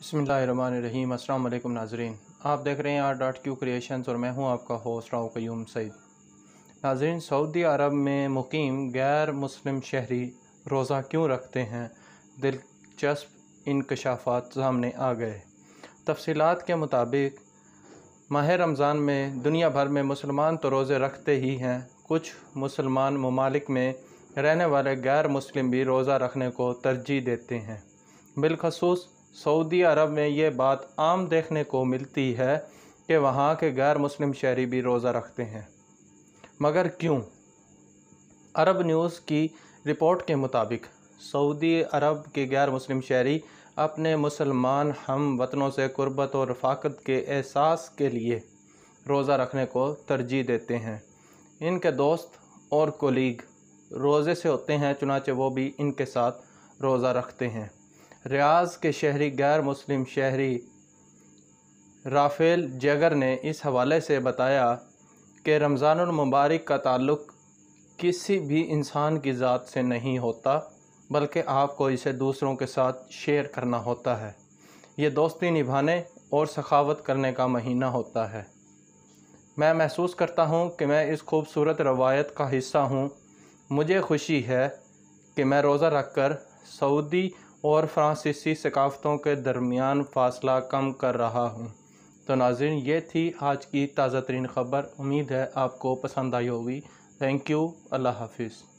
बसमीम अल्लाम नाजरीन आप देख रहे हैं आर डॉट क्यू क्रिएशन और मैं हूं आपका होस्ट राव क्यूम सईद नाजरीन सऊदी अरब में मुकीम गैर मुस्लिम शहरी रोज़ा क्यों रखते हैं दिलचस्प इनकशाफात सामने आ गए तफसीत के मुताबिक माह रमज़ान में दुनिया भर में मुसलमान तो रोज़े रखते ही हैं कुछ मुसलमान ममालिक में रहने वाले गैर मुस्लिम भी रोज़ा रखने को तरजीह देते हैं बिलखसूस सऊदी अरब में ये बात आम देखने को मिलती है कि वहाँ के गैर मुस्लिम शहरी भी रोज़ा रखते हैं मगर क्यों अरब न्यूज़ की रिपोर्ट के मुताबिक सऊदी अरब के गैर मुस्लिम शहरी अपने मुसलमान हम वतनों से कुर्बत और रफाकत के एहसास के लिए रोज़ा रखने को तरजीह देते हैं इनके दोस्त और कोलीग रोज़े से होते हैं चुनाचे वो भी इनके साथ रोज़ा रखते हैं रियाज के शहरी गैर मुस्लिम शहरी राफेल जगर ने इस हवाले से बताया कि रमज़ानमबारक का ताल्लुक किसी भी इंसान की ज़ात से नहीं होता बल्कि आपको इसे दूसरों के साथ शेयर करना होता है ये दोस्ती निभाने और सखावत करने का महीना होता है मैं महसूस करता हूँ कि मैं इस खूबसूरत रवायत का हिस्सा हूँ मुझे खुशी है कि मैं रोज़ा रख कर सऊदी और फ्रांसीसी सकाफ़तों के दरमियान फ़ासला कम कर रहा हूँ तो नाजिन ये थी आज की ताज़ा तरीन ख़बर उम्मीद है आपको पसंद आई होगी थैंक यू अल्लाह हाफिज़